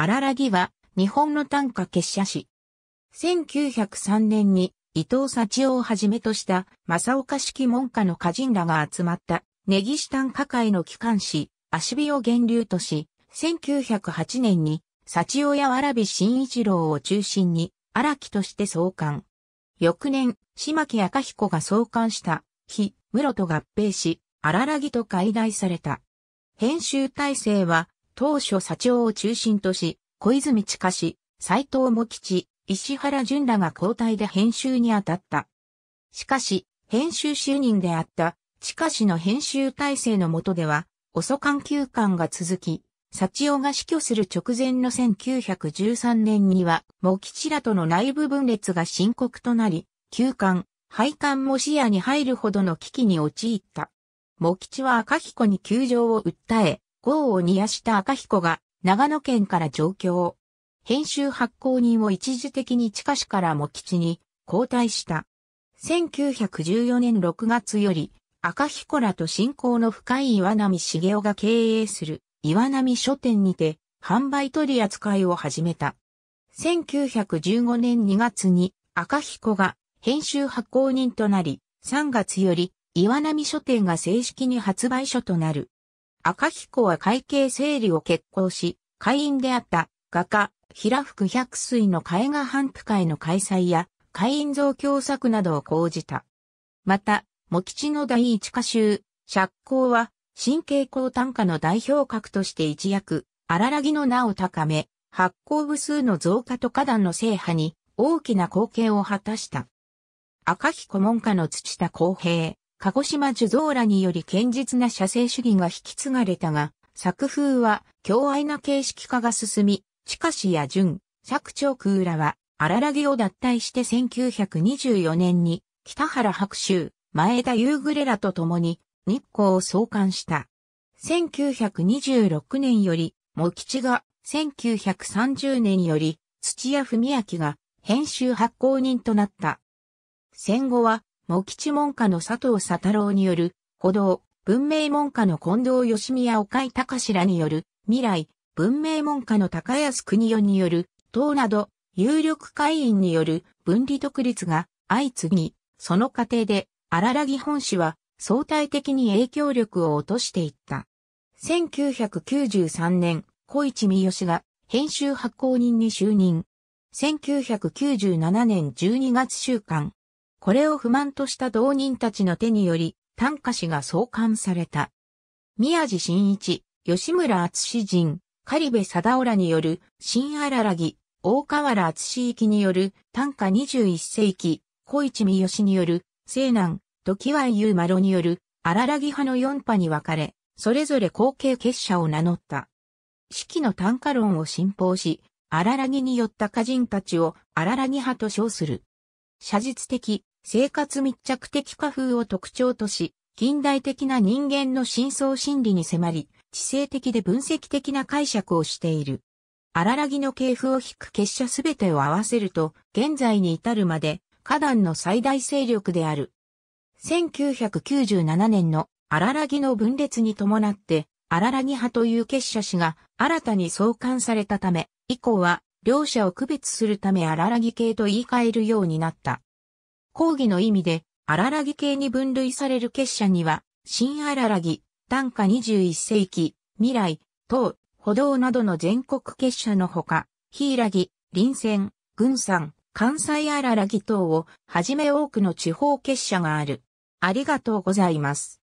荒らぎは、日本の短歌結社史。1903年に、伊藤幸男をはじめとした、正岡式門下の歌人らが集まった、根岸短歌会の機関誌、足火を源流とし、1908年に、幸夫や木新一郎を中心に、荒木として創刊。翌年、島木赤彦が創刊した、日、室と合併し、荒らぎと解題された。編集体制は、当初社長を中心とし、小泉近下氏、斎藤茂吉、石原淳らが交代で編集に当たった。しかし、編集就任であった地下氏の編集体制の下では、遅間休館が続き、幸男が死去する直前の1913年には、茂吉らとの内部分裂が深刻となり、休館、廃館も視野に入るほどの危機に陥った。茂吉は赤彦に窮状を訴え、豪を煮やした赤彦が長野県から上京。編集発行人を一時的に地下市から茂吉に交代した。1914年6月より赤彦らと親交の深い岩波茂雄が経営する岩波書店にて販売取扱いを始めた。1915年2月に赤彦が編集発行人となり、3月より岩波書店が正式に発売書となる。赤彦は会計整理を決行し、会員であった画家、平福百水の絵画反復会の開催や、会員増強策などを講じた。また、茂吉の第一歌集、釈光は、神経高単価の代表格として一躍、荒らぎの名を高め、発行部数の増加と花壇の制覇に大きな貢献を果たした。赤彦門下の土田公平、鹿児島樹蔵らにより堅実な写生主義が引き継がれたが、作風は強愛な形式化が進み、近しや純、作長空らは荒らぎを脱退して1924年に北原白秋、前田夕暮れらと共に日光を創刊した。1926年より、茂吉が、1930年より、土屋文明が編集発行人となった。戦後は、茂吉門下の佐藤佐太郎による、歩道、文明門下の近藤義宮岡井隆らによる、未来、文明門下の高安国代による、党など、有力会員による分離独立が相次ぎ、その過程で荒良木本氏は相対的に影響力を落としていった。1993年、小市三好が編集発行人に就任。1997年12月週刊、これを不満とした同人たちの手により、短歌詩が創刊された。宮地真一、吉村厚人、狩部貞夫らによる、新荒らぎ、大河原厚行による、短歌21世紀、小市三好による、西南、時は優麻呂による、荒らぎ派の四派に分かれ、それぞれ後継結社を名乗った。四季の短歌論を信奉し、荒らぎによった歌人たちを荒らぎ派と称する。写実的、生活密着的家風を特徴とし、近代的な人間の深層心理に迫り、知性的で分析的な解釈をしている。荒らぎの系譜を引く結社すべてを合わせると、現在に至るまで、花壇の最大勢力である。1997年の荒らぎの分裂に伴って、荒らぎ派という結社氏が新たに創刊されたため、以降は両者を区別するため荒らぎ系と言い換えるようになった。講義の意味で、荒らぎ系に分類される結社には、新荒らぎ、短歌21世紀、未来、等、歩道などの全国結社のほか、柊ギ、臨戦、軍山、関西荒らぎ等をはじめ多くの地方結社がある。ありがとうございます。